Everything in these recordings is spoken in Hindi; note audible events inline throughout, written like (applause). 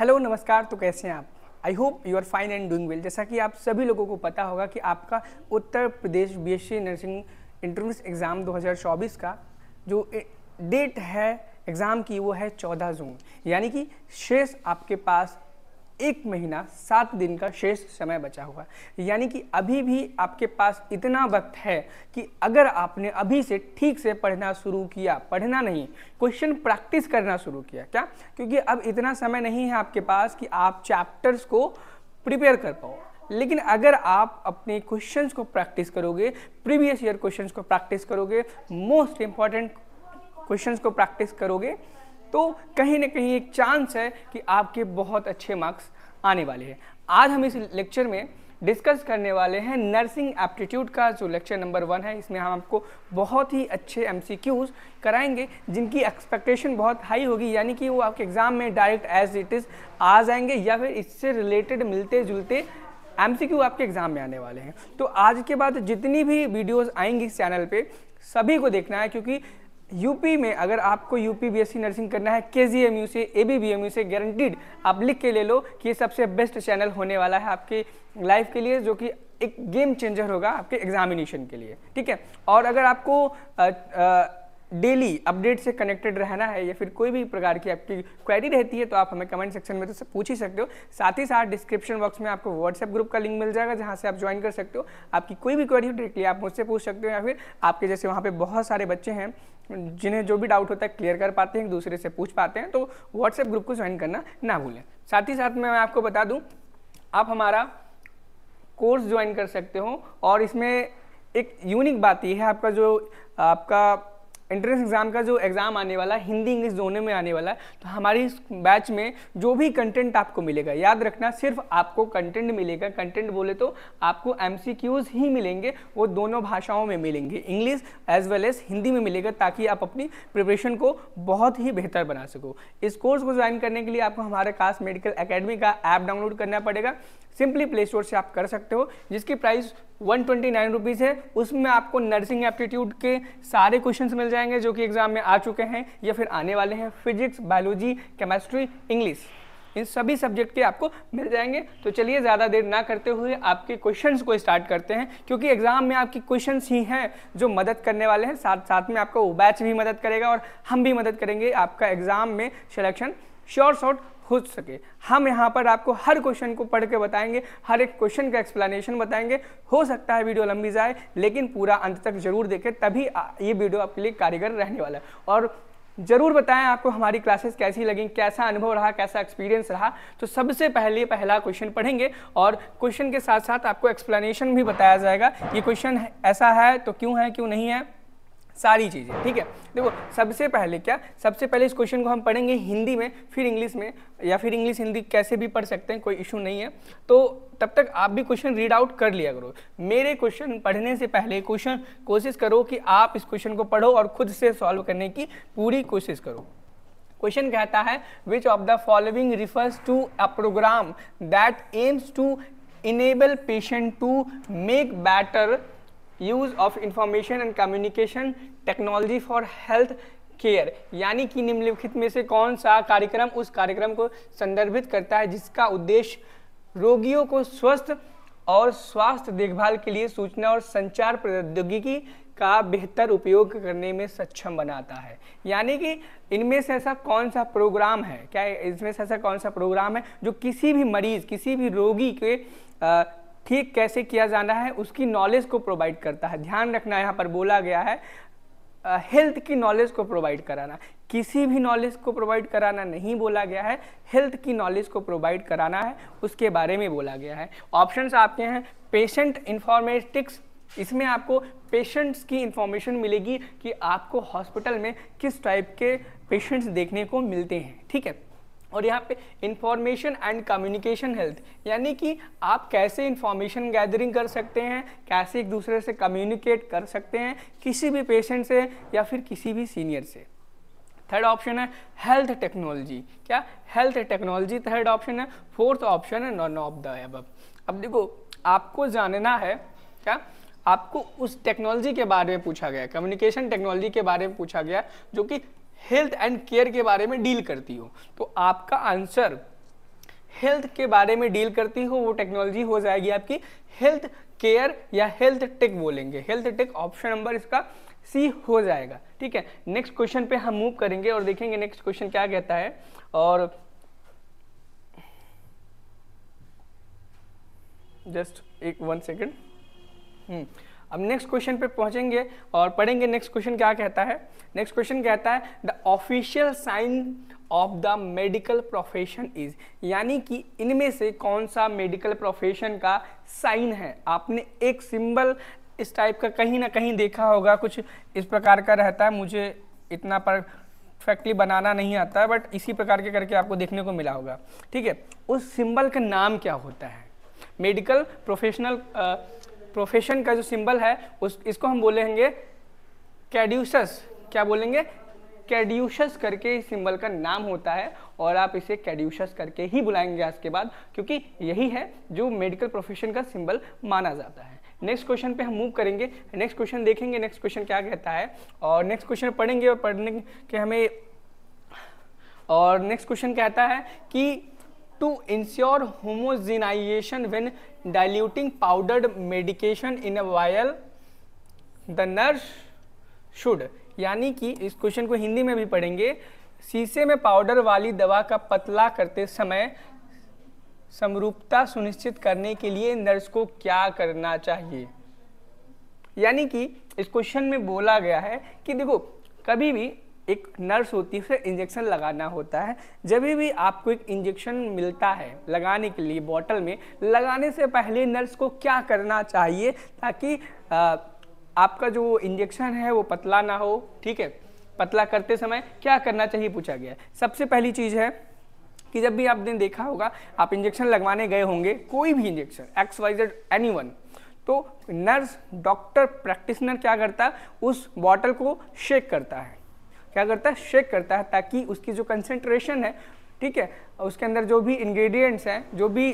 हेलो नमस्कार तो कैसे हैं आप I hope you are fine and doing well जैसा कि आप सभी लोगों को पता होगा कि आपका Uttar Pradesh BSc nursing entrance exam 2024 का जो डेट है एग्ज़ाम की वो है 14 जून यानी कि शेष आपके पास एक महीना सात दिन का शेष समय बचा हुआ है यानी कि अभी भी आपके पास इतना वक्त है कि अगर आपने अभी से ठीक से पढ़ना शुरू किया पढ़ना नहीं क्वेश्चन प्रैक्टिस करना शुरू किया क्या क्योंकि अब इतना समय नहीं है आपके पास कि आप चैप्टर्स को प्रिपेयर कर पाओ लेकिन अगर आप अपने क्वेश्चंस को प्रैक्टिस करोगे प्रीवियस ईयर क्वेश्चंस को प्रैक्टिस करोगे मोस्ट इम्पॉर्टेंट क्वेश्चंस को प्रैक्टिस करोगे तो कहीं ना कहीं एक चांस है कि आपके बहुत अच्छे मार्क्स आने वाले हैं आज हम इस लेक्चर में डिस्कस करने वाले हैं नर्सिंग एप्टीट्यूड का जो लेक्चर नंबर वन है इसमें हम आपको बहुत ही अच्छे एम कराएंगे जिनकी एक्सपेक्टेशन बहुत हाई होगी यानी कि वो आपके एग्ज़ाम में डायरेक्ट एज इट इज़ आ जाएंगे या फिर इससे रिलेटेड मिलते जुलते एम आपके एग्ज़ाम में आने वाले हैं तो आज के बाद जितनी भी वीडियोज़ आएंगी इस चैनल पर सभी को देखना है क्योंकि यूपी में अगर आपको यूपी बीएससी नर्सिंग करना है के जी से ए बी से गारंटीड आप लिख के ले लो कि ये सबसे बेस्ट चैनल होने वाला है आपके लाइफ के लिए जो कि एक गेम चेंजर होगा आपके एग्जामिनेशन के लिए ठीक है और अगर आपको आ, आ, डेली अपडेट से कनेक्टेड रहना है या फिर कोई भी प्रकार की आपकी क्वेरी रहती है तो आप हमें कमेंट सेक्शन में तो से पूछ ही सकते हो साथ ही साथ डिस्क्रिप्शन बॉक्स में आपको व्हाट्सएप ग्रुप का लिंक मिल जाएगा जहाँ से आप ज्वाइन कर सकते हो आपकी कोई भी क्वेरी डायरेक्टली आप मुझसे पूछ सकते हो या फिर आपके जैसे वहाँ पर बहुत सारे बच्चे हैं जिन्हें जो भी डाउट होता है क्लियर कर पाते हैं एक दूसरे से पूछ पाते हैं तो व्हाट्सएप ग्रुप को ज्वाइन करना ना भूलें साथ ही साथ मैं आपको बता दूँ आप हमारा कोर्स ज्वाइन कर सकते हो और इसमें एक यूनिक बात यह है आपका जो आपका एंट्रेंस एग्ज़ाम का जो एग्ज़ाम आने वाला है हिंदी इंग्लिश दोनों में आने वाला है तो हमारी इस बैच में जो भी कंटेंट आपको मिलेगा याद रखना सिर्फ आपको कंटेंट मिलेगा कंटेंट बोले तो आपको एम ही मिलेंगे वो दोनों भाषाओं में मिलेंगे English as well as Hindi में मिलेगा ताकि आप अपनी प्रिपरेशन को बहुत ही बेहतर बना सको इस कोर्स को ज्वाइन करने के लिए आपको हमारे कास मेडिकल अकेडमी का ऐप डाउनलोड करना पड़ेगा सिंपली प्ले स्टोर से आप कर सकते हो जिसकी price one twenty nine rupees है उसमें आपको नर्सिंग एप्टीट्यूड के सारे क्वेश्चन मिल जाएंगे जो कि एग्ज़ाम में आ चुके हैं या फिर आने वाले हैं फिजिक्स बायोलॉजी केमेस्ट्री इंग्लिश इन सभी सब्जेक्ट के आपको मिल जाएंगे तो चलिए ज़्यादा देर ना करते हुए आपके क्वेश्चंस को स्टार्ट करते हैं क्योंकि एग्ज़ाम में आपकी क्वेश्चंस ही हैं जो मदद करने वाले हैं साथ साथ में आपका वो बैच भी मदद करेगा और हम भी मदद करेंगे आपका एग्ज़ाम में सिलेक्शन श्योर शॉर्ट हो सके हम यहाँ पर आपको हर क्वेश्चन को पढ़ के बताएंगे हर एक क्वेश्चन का एक्सप्लेनेशन बताएंगे हो सकता है वीडियो लंबी जाए लेकिन पूरा अंत तक जरूर देखें तभी ये वीडियो आपके लिए कारीगर रहने वाला है और ज़रूर बताएं आपको हमारी क्लासेस कैसी लगी कैसा अनुभव रहा कैसा एक्सपीरियंस रहा तो सबसे पहले पहला क्वेश्चन पढ़ेंगे और क्वेश्चन के साथ साथ आपको एक्सप्लेनेशन भी बताया जाएगा ये क्वेश्चन ऐसा है तो क्यों है क्यों नहीं है सारी चीज़ें ठीक है देखो सबसे पहले क्या सबसे पहले इस क्वेश्चन को हम पढ़ेंगे हिंदी में फिर इंग्लिश में या फिर इंग्लिश हिंदी कैसे भी पढ़ सकते हैं कोई इशू नहीं है तो तब तक आप भी क्वेश्चन रीड आउट कर लिया करो मेरे क्वेश्चन पढ़ने से पहले क्वेश्चन कोशिश करो कि आप इस क्वेश्चन को पढ़ो और खुद से सॉल्व करने की पूरी कोशिश करो क्वेश्चन कहता है which of the following refers to a programme that aims to enable patient to make better use of information and communication technology for health care यानी कि निम्नलिखित में से कौन सा कार्यक्रम उस कार्यक्रम को संदर्भित करता है जिसका उद्देश्य रोगियों को स्वस्थ और स्वास्थ्य देखभाल के लिए सूचना और संचार प्रौद्योगिकी का बेहतर उपयोग करने में सक्षम बनाता है यानी कि इनमें से ऐसा कौन सा प्रोग्राम है क्या इसमें से ऐसा कौन सा प्रोग्राम है जो किसी भी मरीज किसी भी रोगी के ठीक कैसे किया जाना है उसकी नॉलेज को प्रोवाइड करता है ध्यान रखना यहाँ पर बोला गया है हेल्थ की नॉलेज को प्रोवाइड कराना किसी भी नॉलेज को प्रोवाइड कराना नहीं बोला गया है हेल्थ की नॉलेज को प्रोवाइड कराना है उसके बारे में बोला गया है ऑप्शंस आपके हैं पेशेंट इन्फॉर्मेटिक्स इसमें आपको पेशेंट्स की इंफॉर्मेशन मिलेगी कि आपको हॉस्पिटल में किस टाइप के पेशेंट्स देखने को मिलते हैं ठीक है और यहाँ पे इंफॉर्मेशन एंड कम्युनिकेशन हेल्थ यानी कि आप कैसे इंफॉर्मेशन गैदरिंग कर सकते हैं कैसे एक दूसरे से कम्युनिकेट कर सकते हैं किसी भी पेशेंट से या फिर किसी भी सीनियर से थर्ड ऑप्शन है हेल्थ टेक्नोलॉजी क्या हेल्थ टेक्नोलॉजी थर्ड ऑप्शन है फोर्थ ऑप्शन है नॉन ऑफ द एब अब देखो आपको जानना है क्या आपको उस टेक्नोलॉजी के बारे में पूछा गया कम्युनिकेशन टेक्नोलॉजी के बारे में पूछा गया जो कि हेल्थ एंड केयर के बारे में डील करती हो तो आपका आंसर हेल्थ के बारे में डील करती हो वो टेक्नोलॉजी हो जाएगी आपकी हेल्थ केयर या हेल्थ टेक बोलेंगे हेल्थ टेक ऑप्शन नंबर इसका सी हो जाएगा ठीक है नेक्स्ट क्वेश्चन पे हम मूव करेंगे और देखेंगे नेक्स्ट क्वेश्चन क्या कहता है और जस्ट एक वन सेकेंड हम्म, अब नेक्स्ट क्वेश्चन पे पहुंचेंगे और पढ़ेंगे नेक्स्ट क्वेश्चन क्या कहता है नेक्स्ट क्वेश्चन कहता है the official sign of the medical profession is यानी कि इनमें से कौन सा मेडिकल प्रोफेशन का साइन है आपने एक सिंबल इस टाइप का कहीं ना कहीं देखा होगा कुछ इस प्रकार का रहता है मुझे इतना पर फैक्टली बनाना नहीं आता बट इसी प्रकार के करके आपको देखने को मिला होगा ठीक है उस सिंबल का नाम क्या होता है मेडिकल प्रोफेशनल प्रोफेशन का जो सिंबल है उस इसको हम बोलेंगे कैड्यूसस क्या बोलेंगे कैड्यूशस करके इस सिंबल का नाम होता है और आप इसे कैड्यूशस करके ही बुलाएंगे आज के बाद क्योंकि यही है जो मेडिकल प्रोफेशन का सिंबल माना जाता है नेक्स्ट क्वेश्चन पे हम मूव करेंगे नेक्स्ट क्वेश्चन देखेंगे नेक्स्ट क्वेश्चन क्या कहता है और नेक्स्ट क्वेश्चन पढ़ेंगे और पढ़ने के हमें और नेक्स्ट क्वेश्चन कहता है कि to ensure homogenisation when diluting powdered medication in a vial the nurse should यानी कि इस क्वेश्चन को हिंदी में भी पढ़ेंगे शीशे में पाउडर वाली दवा का पतला करते समय समरूपता सुनिश्चित करने के लिए नर्स को क्या करना चाहिए यानी कि इस क्वेश्चन में बोला गया है कि देखो कभी भी एक नर्स होती है उसे इंजेक्शन लगाना होता है जब भी आपको एक इंजेक्शन मिलता है लगाने के लिए बॉटल में लगाने से पहले नर्स को क्या करना चाहिए ताकि आ, आपका जो इंजेक्शन है वो पतला ना हो ठीक है पतला करते समय क्या करना चाहिए पूछा गया है सबसे पहली चीज़ है कि जब भी आपने देखा होगा आप इंजेक्शन लगवाने गए होंगे कोई भी injection X Y Z any one तो नर्स डॉक्टर प्रैक्टिशनर क्या करता है उस बॉटल को शेक करता है क्या करता है शेक करता है ताकि उसकी जो कंसेंट्रेशन है ठीक है उसके अंदर जो भी इंग्रेडिएंट्स हैं जो भी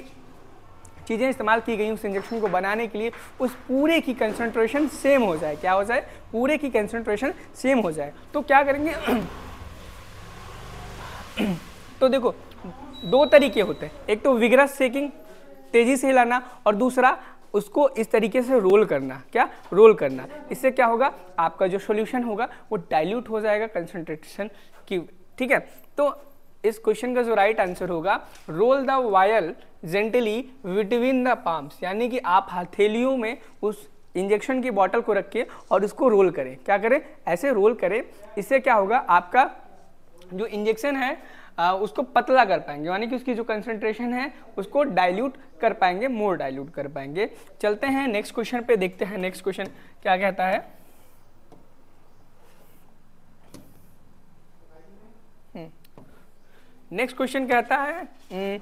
चीज़ें इस्तेमाल की गई उस इंजेक्शन को बनाने के लिए उस पूरे की कंसनट्रेशन सेम हो जाए क्या हो जाए पूरे की कंसनट्रेशन सेम हो जाए तो क्या करेंगे (clears throat) तो देखो दो तरीके होते हैं एक तो विग्रस शेकिंग तेज़ी से हिलाना और दूसरा उसको इस तरीके से रोल करना क्या रोल करना इससे क्या होगा आपका जो सोल्यूशन होगा वो डाइल्यूट हो जाएगा कंसनट्रेशन की ठीक है तो इस क्वेश्चन का जो राइट आंसर होगा roll the vial gently between the palms यानी कि आप हथेलियों में उस इंजेक्शन की बॉटल को रखिए और उसको रोल करें क्या करें ऐसे रोल करें इससे क्या होगा आपका जो इंजेक्शन है आ, उसको पतला कर पाएंगे यानी कि उसकी जो कंसेंट्रेशन है उसको डाइल्यूट कर पाएंगे मोर डाइल्यूट कर पाएंगे चलते हैं नेक्स्ट क्वेश्चन पे देखते हैं नेक्स्ट क्वेश्चन क्या कहता है नेक्स्ट हम्म। क्वेश्चन कहता है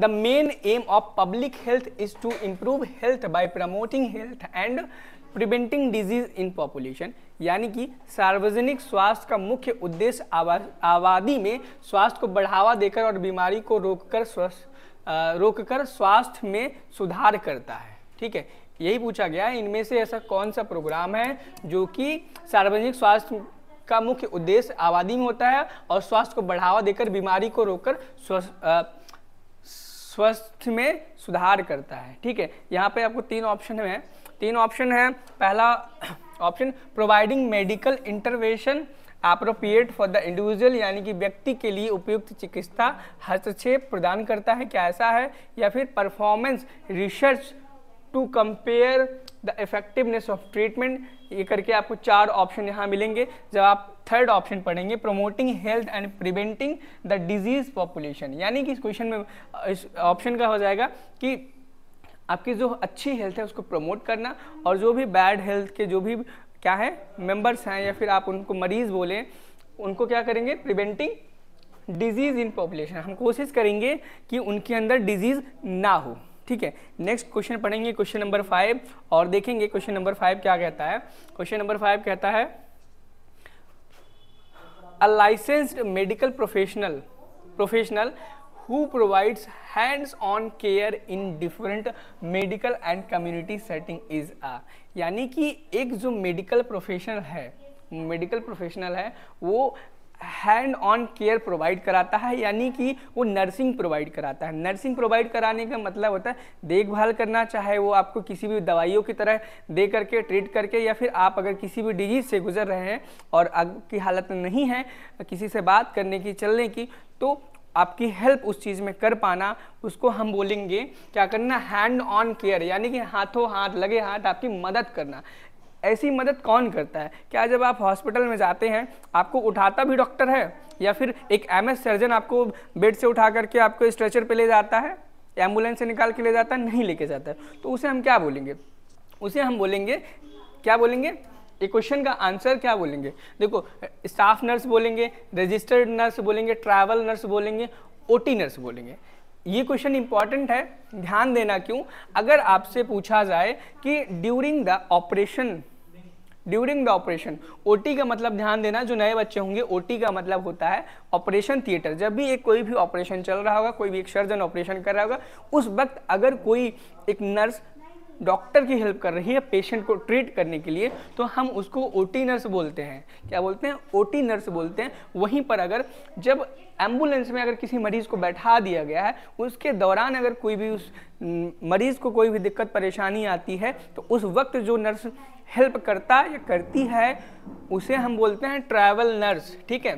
the main aim of public health is to improve health by promoting health and preventing disease in population यानी कि सार्वजनिक स्वास्थ्य का मुख्य उद्देश्य आवा, आबादी में स्वास्थ्य को बढ़ावा देकर और बीमारी को रोककर स्वस्थ रोककर स्वास्थ्य में सुधार करता है ठीक है यही पूछा गया है इनमें से ऐसा कौन सा प्रोग्राम है जो कि सार्वजनिक स्वास्थ्य का मुख्य उद्देश्य आबादी में होता है और स्वास्थ्य को बढ़ावा देकर बीमारी को रोककर स्वस्थ स्वास्थ्य में सुधार करता है ठीक है यहाँ पे आपको तीन ऑप्शन है तीन ऑप्शन है पहला option providing medical intervention appropriate for the individual यानी कि व्यक्ति के लिए उपयुक्त चिकित्सा हस्तक्षेप प्रदान करता है क्या ऐसा है या फिर performance research to compare the effectiveness of treatment ये करके आपको चार ऑप्शन यहाँ मिलेंगे जब आप थर्ड ऑप्शन पढ़ेंगे promoting health and preventing the disease population यानी कि इस क्वेश्चन में इस ऑप्शन का हो जाएगा कि आपकी जो अच्छी हेल्थ है उसको प्रमोट करना और जो भी बैड हेल्थ के जो भी क्या है मेंबर्स हैं या फिर आप उनको मरीज़ बोलें उनको क्या करेंगे प्रिवेंटिंग डिजीज़ इन पॉपुलेशन हम कोशिश करेंगे कि उनके अंदर डिजीज़ ना हो ठीक है नेक्स्ट क्वेश्चन पढ़ेंगे क्वेश्चन नंबर फाइव और देखेंगे क्वेश्चन नंबर फाइव क्या कहता है क्वेश्चन नंबर फाइव कहता है a licensed medical professional professional who provides hands on care in different medical and community setting is a यानी कि एक जो मेडिकल प्रोफेशनल है मेडिकल प्रोफेशनल है वो हैंड ऑन केयर प्रोवाइड कराता है यानी कि वो नर्सिंग प्रोवाइड कराता है नर्सिंग प्रोवाइड कराने का मतलब होता है देखभाल करना चाहे वो आपको किसी भी दवाइयों की तरह दे करके ट्रीट करके या फिर आप अगर किसी भी डिजीज़ से गुजर रहे हैं और आपकी हालत नहीं है किसी से बात करने की चलने की तो आपकी हेल्प उस चीज़ में कर पाना उसको हम बोलेंगे क्या करना हैंड ऑन केयर यानी कि हाथों हाथ लगे हाथ आपकी मदद करना ऐसी मदद कौन करता है क्या जब आप हॉस्पिटल में जाते हैं आपको उठाता भी डॉक्टर है या फिर एक एम सर्जन आपको बेड से उठा करके आपको स्ट्रेचर पर ले जाता है एम्बुलेंस से निकाल के ले जाता है नहीं लेके जाता है तो उसे हम क्या बोलेंगे उसे हम बोलेंगे क्या बोलेंगे ये क्वेश्चन का आंसर क्या बोलेंगे देखो स्टाफ नर्स बोलेंगे रजिस्टर्ड नर्स बोलेंगे ट्रैवल नर्स बोलेंगे ओटी नर्स बोलेंगे ये क्वेश्चन इंपॉर्टेंट है ध्यान देना क्यों अगर आपसे पूछा जाए कि during the operation during the operation OT का मतलब ध्यान देना जो नए बच्चे होंगे टी का मतलब होता है ऑपरेशन थिएटर जब भी एक कोई भी ऑपरेशन चल रहा होगा कोई भी एक सर्जन ऑपरेशन कर रहा होगा उस वक्त अगर कोई एक नर्स डॉक्टर की हेल्प कर रही है पेशेंट को ट्रीट करने के लिए तो हम उसको ओ नर्स बोलते हैं क्या बोलते हैं ओ नर्स बोलते हैं वहीं पर अगर जब एम्बुलेंस में अगर किसी मरीज़ को बैठा दिया गया है उसके दौरान अगर कोई भी उस मरीज़ को कोई भी दिक्कत परेशानी आती है तो उस वक्त जो नर्स हेल्प करता या करती है उसे हम बोलते हैं ट्रैवल नर्स ठीक है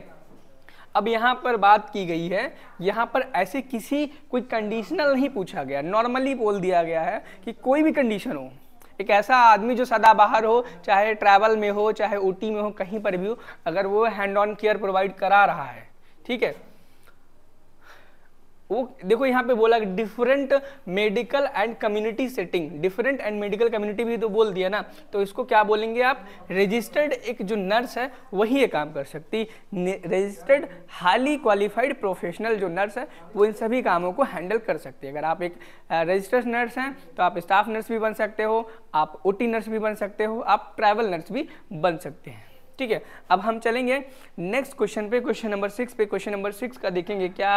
अब यहाँ पर बात की गई है यहाँ पर ऐसे किसी कोई कंडीशनल नहीं पूछा गया नॉर्मली बोल दिया गया है कि कोई भी कंडीशन हो एक ऐसा आदमी जो सदा बाहर हो चाहे ट्रैवल में हो चाहे ओटी में हो कहीं पर भी हो अगर वो हैंड ऑन केयर प्रोवाइड करा रहा है ठीक है वो देखो यहाँ पे बोला different medical and community setting different and medical community भी तो बोल दिया ना तो इसको क्या बोलेंगे आप रजिस्टर्ड एक जो नर्स है वही ये काम कर सकती रजिस्टर्ड हाईली क्वालिफाइड प्रोफेशनल जो नर्स है वो इन सभी कामों को हैंडल कर सकती है अगर आप एक रजिस्टर्ड नर्स हैं तो आप स्टाफ नर्स भी बन सकते हो आप ओ नर्स भी बन सकते हो आप ट्रैवल नर्स भी बन सकते हैं ठीक है अब हम चलेंगे नेक्स्ट क्वेश्चन पे क्वेश्चन नंबर सिक्स पे क्वेश्चन नंबर सिक्स का देखेंगे क्या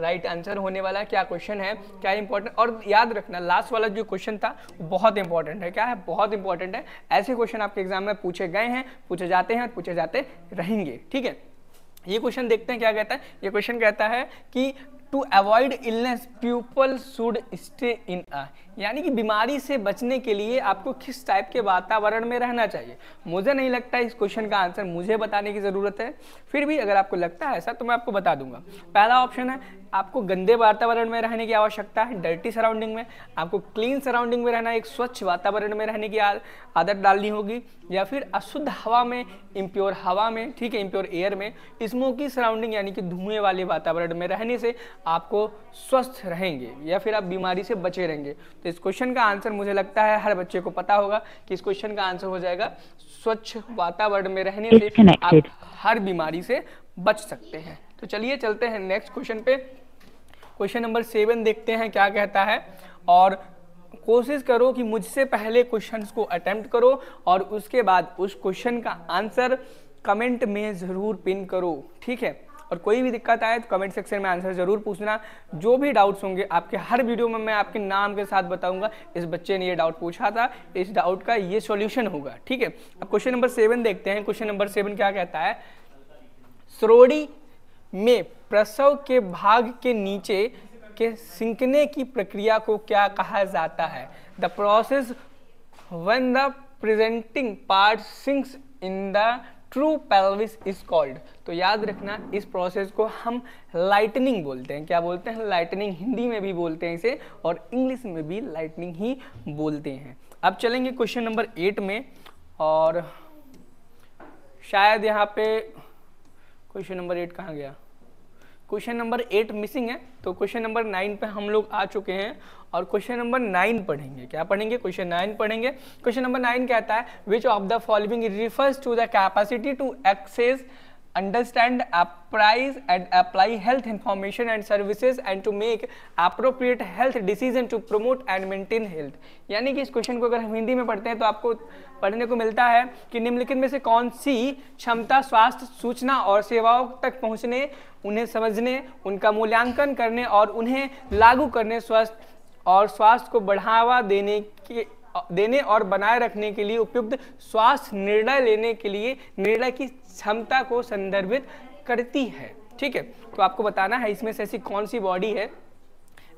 राइट right आंसर होने वाला क्या क्वेश्चन है क्या इंपॉर्टेंट और याद रखना लास्ट वाला जो क्वेश्चन था बहुत इंपॉर्टेंट है क्या है बहुत इंपॉर्टेंट है ऐसे क्वेश्चन आपके एग्जाम में पूछे गए हैं पूछे जाते हैं और पूछे जाते रहेंगे ठीक है ये क्वेश्चन देखते हैं क्या कहता है ये क्वेश्चन कहता है कि to avoid illness people should stay in a यानी कि बीमारी से बचने के लिए आपको किस टाइप के वातावरण में रहना चाहिए मुझे नहीं लगता इस क्वेश्चन का आंसर मुझे बताने की ज़रूरत है फिर भी अगर आपको लगता है ऐसा तो मैं आपको बता दूंगा पहला ऑप्शन है आपको गंदे वातावरण में रहने की आवश्यकता है डर्टी सराउंडिंग में आपको क्लीन सराउंडिंग में रहना एक स्वच्छ वातावरण में रहने की आदत डालनी होगी या फिर अशुद्ध हवा में इम्प्योर हवा में ठीक है इम्प्योर एयर में स्मोकी सराउंडिंग यानी कि धुएं वाले वातावरण में रहने से आपको स्वस्थ रहेंगे या फिर आप बीमारी से बचे रहेंगे तो इस क्वेश्चन का आंसर मुझे लगता है हर बच्चे को पता होगा कि इस क्वेश्चन का आंसर हो जाएगा स्वच्छ वातावरण में रहने से आप हर बीमारी से बच सकते हैं तो चलिए चलते हैं नेक्स्ट क्वेश्चन पे क्वेश्चन नंबर सेवन देखते हैं क्या कहता है और कोशिश करो कि मुझसे पहले क्वेश्चंस को अटेम्प्ट करो और उसके बाद उस क्वेश्चन का आंसर कमेंट में ज़रूर पिन करो ठीक है और कोई भी दिक्कत आए तो कमेंट सेक्शन में आंसर ज़रूर पूछना जो भी डाउट्स होंगे आपके हर वीडियो में मैं आपके नाम के साथ बताऊंगा इस बच्चे ने ये डाउट पूछा था इस डाउट का ये सॉल्यूशन होगा ठीक है अब क्वेश्चन नंबर सेवन देखते हैं क्वेश्चन नंबर सेवन क्या कहता है सरोड़ी में प्रसव के भाग के नीचे के सिंकने की प्रक्रिया को क्या कहा जाता है the process when the presenting part sinks in the true pelvis is called तो याद रखना इस प्रोसेस को हम लाइटनिंग बोलते हैं क्या बोलते हैं लाइटनिंग हिंदी में भी बोलते हैं इसे और इंग्लिश में भी लाइटनिंग ही बोलते हैं अब चलेंगे क्वेश्चन नंबर एट में और शायद यहाँ पे क्वेश्चन नंबर एट कहाँ गया क्वेश्चन नंबर एट मिसिंग है तो क्वेश्चन नंबर नाइन पे हम लोग आ चुके हैं और क्वेश्चन नंबर नाइन पढ़ेंगे क्या पढ़ेंगे क्वेश्चन नाइन पढ़ेंगे क्वेश्चन नंबर नाइन कहता है which of the following refers to the capacity to access understand appraise and apply health information and services and to make appropriate health decision to promote and maintain health यानी कि इस क्वेश्चन को अगर हम हिंदी में पढ़ते हैं तो आपको पढ़ने को मिलता है कि निम्नलिखित में से कौन सी क्षमता स्वास्थ्य सूचना और सेवाओं तक पहुंचने उन्हें समझने उनका मूल्यांकन करने और उन्हें लागू करने स्वस्थ और स्वास्थ्य को बढ़ावा देने के देने और बनाए रखने के लिए उपयुक्त स्वास्थ्य निर्णय लेने के लिए निर्णय की क्षमता को संदर्भित करती है ठीक है तो आपको बताना है इसमें से ऐसी कौन सी बॉडी है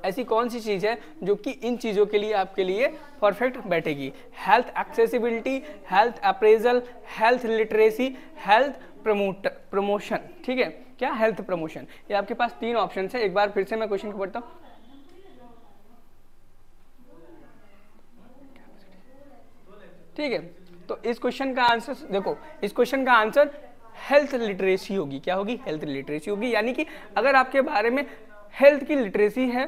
ऐसी कौन सी चीज़ है जो कि इन चीज़ों के लिए आपके लिए परफेक्ट बैठेगी health accessibility health appraisal health literacy health promote promotion ठीक है क्या हेल्थ प्रमोशन ये आपके पास तीन ऑप्शन है एक बार फिर से मैं क्वेश्चन को पढ़ता हूँ ठीक है तो इस क्वेश्चन का आंसर देखो इस क्वेश्चन का आंसर हेल्थ लिटरेसी होगी क्या होगी हेल्थ लिटरेसी होगी यानी कि अगर आपके बारे में हेल्थ की लिटरेसी है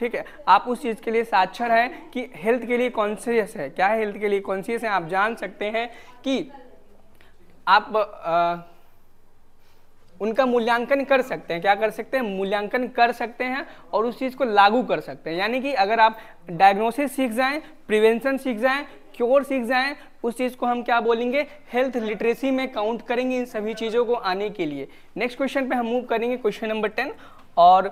ठीक है आप उस चीज़ के लिए साक्षर हैं कि हेल्थ के लिए कॉन्सियस है क्या है हेल्थ के लिए कॉन्सियस है आप जान सकते हैं कि आप आ, उनका मूल्यांकन कर सकते हैं क्या कर सकते हैं मूल्यांकन कर सकते हैं और उस चीज़ को लागू कर सकते हैं यानी कि अगर आप डायग्नोसिस सीख जाएं प्रिवेंशन सीख जाएं क्योर सीख जाएं उस चीज़ को हम क्या बोलेंगे हेल्थ लिटरेसी में काउंट करेंगे इन सभी चीज़ों को आने के लिए नेक्स्ट क्वेश्चन पे हम मूव करेंगे क्वेश्चन नंबर टेन और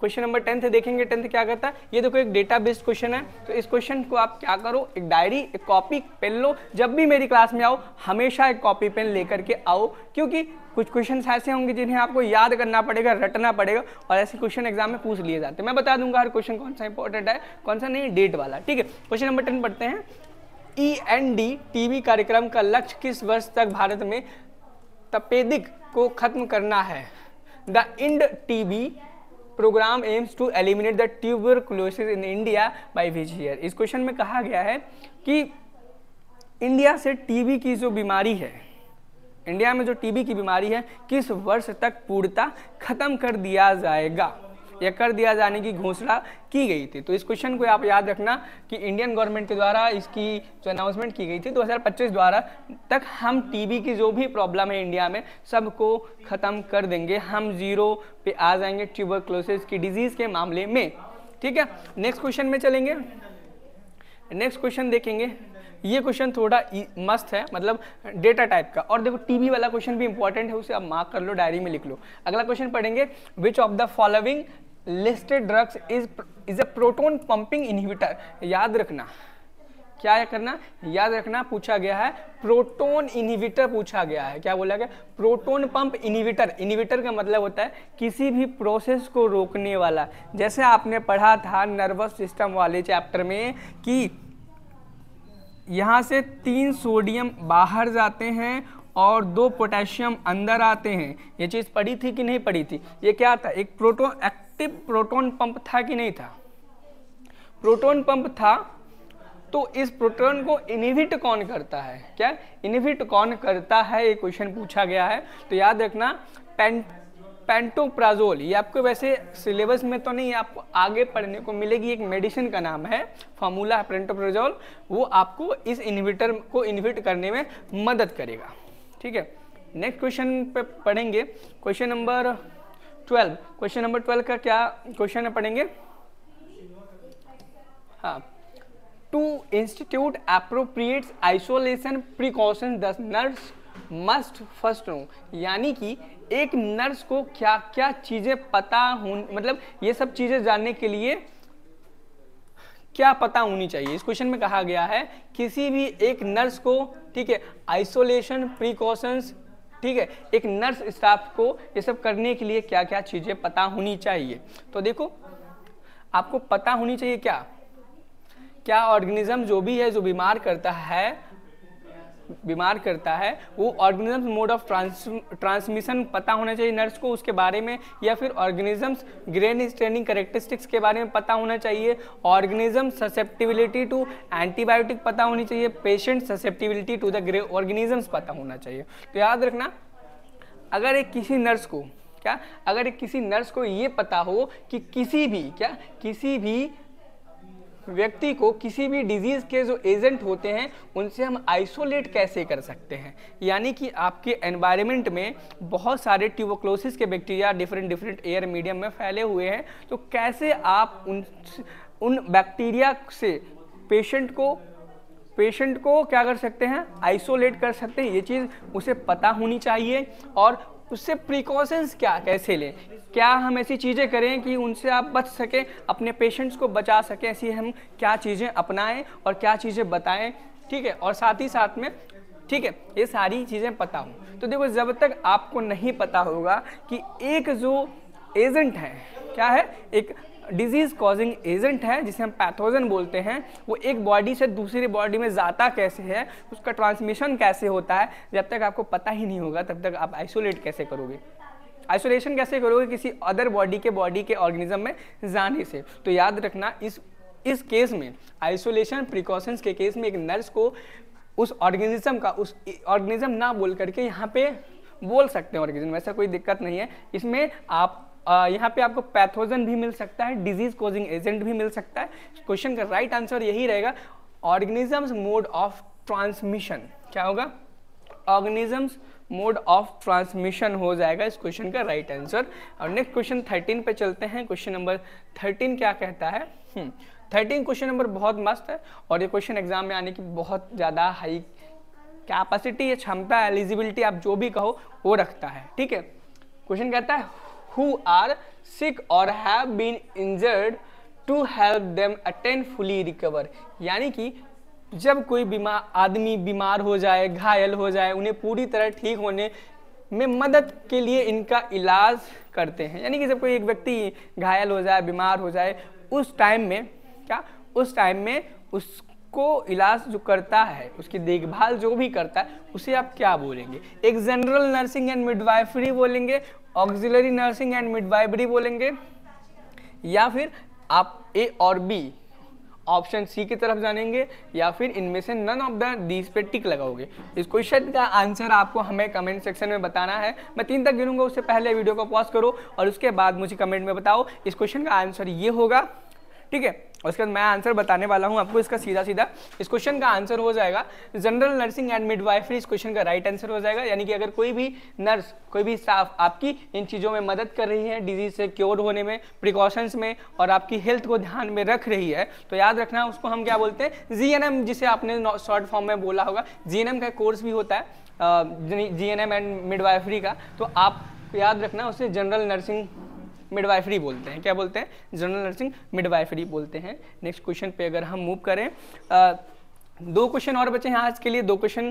क्वेश्चन नंबर टेंथ देखेंगे टेंथ क्या करता है ये देखो एक डेटा बेस्ड क्वेश्चन है तो इस क्वेश्चन को आप क्या करो एक डायरी एक कॉपी पेन लो जब भी मेरी क्लास में आओ हमेशा एक कॉपी पेन लेकर के आओ क्योंकि कुछ क्वेश्चन ऐसे होंगे जिन्हें आपको याद करना पड़ेगा रटना पड़ेगा और ऐसे क्वेश्चन एग्जाम में पूछ लिए जाते हैं मैं बता दूंगा हर क्वेश्चन कौन सा इंपॉर्टेंट है कौन सा नहीं डेट वाला ठीक है क्वेश्चन नंबर टेन पढ़ते हैं ई एन डी टीवी कार्यक्रम का लक्ष्य किस वर्ष तक भारत में तपेदिक को खत्म करना है the end TB programme aims to eliminate the tuberculosis in India by which year इस क्वेश्चन में कहा गया है कि इंडिया से टीबी की जो बीमारी है इंडिया में जो टीबी की बीमारी है किस वर्ष तक पूर्णता खत्म कर दिया जाएगा या कर दिया जाने की घोषणा की गई थी तो इस क्वेश्चन को आप याद रखना कि इंडियन गवर्नमेंट के द्वारा इसकी जो अनाउंसमेंट की गई थी 2025 द्वारा तक हम टीबी की जो भी प्रॉब्लम है इंडिया में सबको ख़त्म कर देंगे हम जीरो पे आ जाएंगे ट्यूबरक्लोसिस की डिजीज़ के मामले में ठीक है नेक्स्ट क्वेश्चन में चलेंगे नेक्स्ट क्वेश्चन देखेंगे ये क्वेश्चन थोड़ा मस्त है मतलब डेटा टाइप का और देखो टीवी वाला क्वेश्चन भी इंपॉर्टेंट है उसे आप मार्क कर लो डायरी में लिख लो अगला क्वेश्चन पढ़ेंगे which of the following listed drugs is is a proton pumping inhibitor याद रखना क्या करना याद रखना पूछा गया है प्रोटोन इनहिबिटर पूछा गया है क्या बोला गया प्रोटोन पंप इनहिबिटर इनहिबिटर का मतलब होता है किसी भी प्रोसेस को रोकने वाला जैसे आपने पढ़ा था नर्वस सिस्टम वाले चैप्टर में कि यहाँ से तीन सोडियम बाहर जाते हैं और दो पोटेशियम अंदर आते हैं ये चीज़ पड़ी थी कि नहीं पड़ी थी ये क्या था एक प्रोटो एक्टिव प्रोटोन पंप था कि नहीं था प्रोटोन पंप था तो इस प्रोटोन को इनिविट कौन करता है क्या इनिविट कौन करता है ये क्वेश्चन पूछा गया है तो याद रखना पेंट पेंटोप्राजोल ये आपको वैसे सिलेबस में तो नहीं आपको आगे पढ़ने को मिलेगी एक मेडिसिन का नाम है फॉर्मूला है पेंटोप्राजोल वो आपको इस इन्हिबिटर को इन्हिबिट करने में मदद करेगा ठीक है नेक्स्ट क्वेश्चन पे पढ़ेंगे question number twelve question number twelve का क्या क्वेश्चन है पढ़ेंगे हाँ to institute appropriates isolation precaution the nurse must first know यानी कि एक नर्स को क्या क्या चीज़ें पता मतलब ये सब चीज़ें जानने के लिए क्या पता होनी चाहिए इस क्वेश्चन में कहा गया है किसी भी एक नर्स को ठीक है आइसोलेशन प्रिकॉशंस ठीक है एक नर्स स्टाफ को ये सब करने के लिए क्या क्या चीज़ें पता होनी चाहिए तो देखो आपको पता होनी चाहिए क्या क्या ऑर्गेनिज्म जो भी है जो बीमार करता है बीमार करता है वो ऑर्गेनिजम्स मोड ऑफ ट्रांसमिशन पता होना चाहिए नर्स को उसके बारे में या फिर ऑर्गेनिजम्स ग्रेन स्ट्रेनिंग करेक्टरिस्टिक्स के बारे में पता होना चाहिए ऑर्गेनिज्म ससेप्टिबिलिटी टू एंटीबायोटिक पता होनी चाहिए patient susceptibility to the grey organisms पता होना चाहिए तो याद रखना अगर एक किसी नर्स को क्या अगर किसी नर्स को ये पता हो कि किसी भी क्या किसी भी व्यक्ति को किसी भी डिजीज़ के जो एजेंट होते हैं उनसे हम आइसोलेट कैसे कर सकते हैं यानी कि आपके एनवायरनमेंट में बहुत सारे ट्यूबोक्लोसिस के bacteria different different air medium में फैले हुए हैं तो कैसे आप उन उन बैक्टीरिया से पेशेंट को पेशेंट को क्या कर सकते हैं आइसोलेट कर सकते हैं ये चीज़ उसे पता होनी चाहिए और उससे प्रिकॉशंस क्या कैसे लें क्या हम ऐसी चीज़ें करें कि उनसे आप बच सकें अपने पेशेंट्स को बचा सकें ऐसी हम क्या चीज़ें अपनाएं और क्या चीज़ें बताएं ठीक है और साथ ही साथ में ठीक है ये सारी चीज़ें पता हूँ तो देखो जब तक आपको नहीं पता होगा कि एक जो एजेंट है क्या है एक डिजीज़ कॉजिंग एजेंट है जिसे हम पैथोजन बोलते हैं वो एक बॉडी से दूसरी बॉडी में जाता कैसे है उसका ट्रांसमिशन कैसे होता है जब तक आपको पता ही नहीं होगा तब तक आप आइसोलेट कैसे करोगे आइसोलेशन कैसे करोगे किसी अदर बॉडी के बॉडी के ऑर्गेनिज्म में जाने से तो याद रखना इस इस केस में आइसोलेशन प्रिकॉशंस के केस में एक नर्स को उस ऑर्गेनिज्म का उस ऑर्गेनिज्म ना बोल करके यहाँ पे बोल सकते हैं ऑर्गेनिज्म ऐसा कोई दिक्कत नहीं है इसमें आप यहाँ पे आपको पैथोजन भी मिल सकता है डिजीज कोजिंग एजेंट भी मिल सकता है क्वेश्चन का राइट आंसर यही रहेगा ऑर्गेनिजम्स मोड ऑफ ट्रांसमिशन क्या होगा ऑर्गेनिजम्स मोड ऑफ ट्रांसमिशन हो जाएगा इस क्वेश्चन का राइट right आंसर और नेक्स्ट क्वेश्चन थर्टीन पे चलते हैं क्वेश्चन नंबर थर्टीन क्या कहता है थर्टीन क्वेश्चन नंबर बहुत मस्त है और ये क्वेश्चन एग्जाम में आने की बहुत ज़्यादा हाई कैपेसिटी या क्षमता एलिजिबिलिटी आप जो भी कहो वो रखता है ठीक है क्वेश्चन कहता है who are sick or have been injured to help them attain fully recover यानी कि जब कोई बीमार आदमी बीमार हो जाए घायल हो जाए उन्हें पूरी तरह ठीक होने में मदद के लिए इनका इलाज करते हैं यानी कि जब कोई एक व्यक्ति घायल हो जाए बीमार हो जाए उस टाइम में क्या उस टाइम में उस को इलाज जो करता है उसकी देखभाल जो भी करता है उसे आप क्या बोलेंगे एक जनरल नर्सिंग एंड मिडवाइफरी बोलेंगे ऑक्सिलरी नर्सिंग एंड मिडवाइफरी बोलेंगे या फिर आप ए और बी ऑप्शन सी की तरफ जानेंगे या फिर इनमें से नन ऑफ द दीज पे टिक लगाओगे इस क्वेश्चन का आंसर आपको हमें कमेंट सेक्शन में बताना है मैं तीन तक गिनूंगा उससे पहले वीडियो को पॉज करो और उसके बाद मुझे कमेंट में बताओ इस क्वेश्चन का आंसर ये होगा ठीक है उसके बाद मैं आंसर बताने वाला हूँ आपको इसका सीधा सीधा इस क्वेश्चन का आंसर हो जाएगा जनरल नर्सिंग एंड मिडवाइफरी इस क्वेश्चन का राइट आंसर हो जाएगा यानी कि अगर कोई भी नर्स कोई भी स्टाफ आपकी इन चीज़ों में मदद कर रही है डिजीज से क्योर होने में प्रिकॉशंस में और आपकी हेल्थ को ध्यान में रख रही है तो याद रखना उसको हम क्या बोलते हैं जी जिसे आपने शॉर्ट फॉर्म में बोला होगा जी का कोर्स भी होता है G N M and midwifery का तो आप याद रखना उसे जनरल नर्सिंग मिडवाइफरी बोलते हैं क्या बोलते हैं जनरल नर्सिंग मिडवाइफरी बोलते हैं नेक्स्ट क्वेश्चन पे अगर हम मूव करें आ, दो क्वेश्चन और बचे हैं आज के लिए दो क्वेश्चन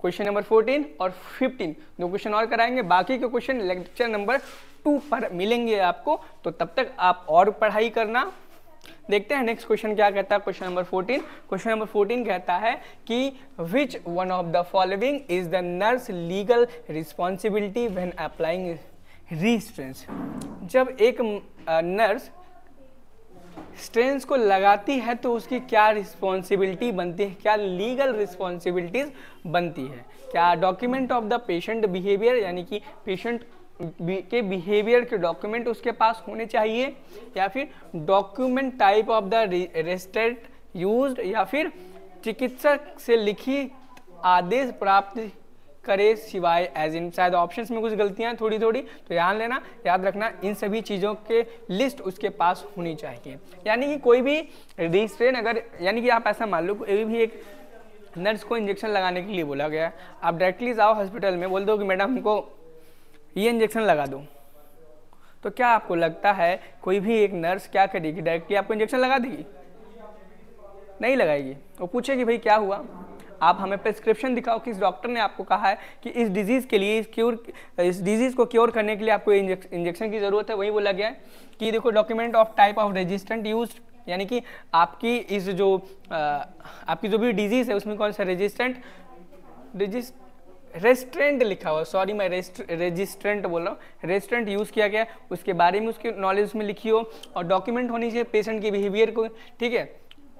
क्वेश्चन नंबर 14 और 15 दो क्वेश्चन और कराएंगे बाकी के क्वेश्चन लेक्चर नंबर टू पर मिलेंगे आपको तो तब तक आप और पढ़ाई करना देखते हैं नेक्स्ट क्वेश्चन क्या कहता है क्वेश्चन नंबर 14 क्वेश्चन नंबर 14 कहता है कि which one of the following is the nurse legal responsibility when applying restraints जब एक नर्स स्ट्रेंस को लगाती है तो उसकी क्या रिस्पॉन्सिबिलिटी बनती है क्या लीगल रिस्पॉन्सिबिलिटीज बनती है क्या document of the patient behaviour यानी कि पेशेंट के बिहेवियर के डॉक्यूमेंट उसके पास होने चाहिए या फिर document type of the restraint use या फिर चिकित्सक से लिखित आदेश प्राप्त करे सिवाय एज इन शायद ऑप्शंस में कुछ गलतियां थोड़ी थोड़ी तो ध्यान लेना याद रखना इन सभी चीज़ों के लिस्ट उसके पास होनी चाहिए यानी कि कोई भी रजिस्ट्रेन अगर यानी कि आप ऐसा मान लो कोई भी एक नर्स को इंजेक्शन लगाने के लिए बोला गया है आप डायरेक्टली जाओ हॉस्पिटल में बोल दो कि मैडम हमको ये इंजेक्शन लगा दो तो क्या आपको लगता है कोई भी एक नर्स क्या करेगी डायरेक्टली आपको इंजेक्शन लगा देगी नहीं लगाएगी वो पूछेगी भाई क्या हुआ आप हमें प्रिस्क्रिप्शन दिखाओ कि इस डॉक्टर ने आपको कहा है कि इस डिजीज़ के लिए इस क्योर इस डिजीज़ को क्योर करने के लिए आपको इंजेक्शन की ज़रूरत है वही बोला गया है कि देखो document of type of resistant use यानी कि आपकी इस जो आ, आपकी जो भी डिजीज़ है उसमें कौन सा रेजिस्टेंट रेजिस्ट रेस्टोरेंट लिखा हुआ सॉरी मैं रेजिस्टेंट बोल रहा हूँ रेस्टोरेंट यूज़ किया गया उसके बारे में उसकी नॉलेज उसमें लिखी हो और डॉक्यूमेंट होनी चाहिए पेशेंट के बिहेवियर को ठीक है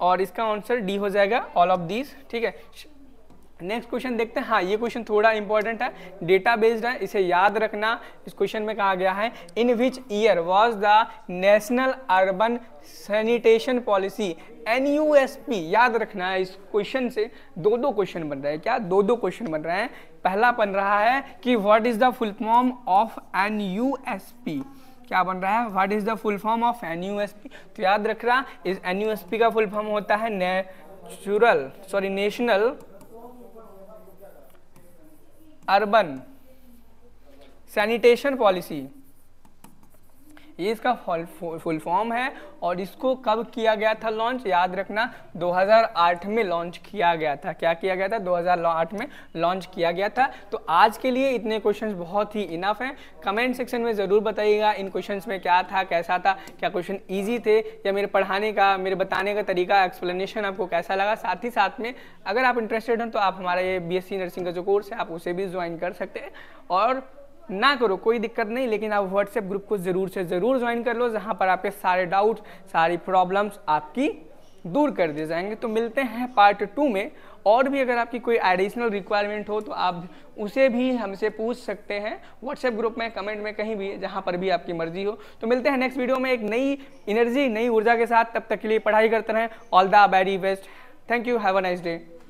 और इसका आंसर डी हो जाएगा ऑल ऑफ दीज ठीक है नेक्स्ट क्वेश्चन देखते हैं हाँ ये क्वेश्चन थोड़ा इंपॉर्टेंट है डेटा बेस्ड है इसे याद रखना इस क्वेश्चन में कहा गया है in which year was the national urban sanitation policy N याद रखना है इस क्वेश्चन से दो दो क्वेश्चन बन रहे हैं क्या दो दो क्वेश्चन बन रहे हैं पहला बन रहा है कि what is the full form of N क्या बन रहा है what is the full form of N तो याद रखना इस एन का फुल फॉर्म होता है natural sorry national urban sanitation policy ये इसका फुल फॉर्म है और इसको कब किया गया था लॉन्च याद रखना 2008 में लॉन्च किया गया था क्या किया गया था 2008 में लॉन्च किया गया था तो आज के लिए इतने क्वेश्चन बहुत ही इनफ हैं कमेंट सेक्शन में ज़रूर बताइएगा इन क्वेश्चन में क्या था कैसा था क्या क्वेश्चन ईजी थे या मेरे पढ़ाने का मेरे बताने का तरीका एक्सप्लेनेशन आपको कैसा लगा साथ ही साथ में अगर आप इंटरेस्टेड हैं तो आप हमारा ये बी नर्सिंग का जो कोर्स है आप उसे भी ज्वाइन कर सकते हैं और ना करो कोई दिक्कत नहीं लेकिन आप व्हाट्सएप ग्रुप को ज़रूर से ज़रूर ज्वाइन कर लो जहाँ पर आपके सारे डाउट्स सारी प्रॉब्लम्स आपकी दूर कर दिए जाएंगे तो मिलते हैं पार्ट टू में और भी अगर आपकी कोई एडिशनल रिक्वायरमेंट हो तो आप उसे भी हमसे पूछ सकते हैं व्हाट्सएप ग्रुप में कमेंट में कहीं भी जहाँ पर भी आपकी मर्जी हो तो मिलते हैं नेक्स्ट वीडियो में एक नई एनर्जी नई ऊर्जा के साथ तब तक के लिए पढ़ाई करते रहें all the very best thank you have a nice day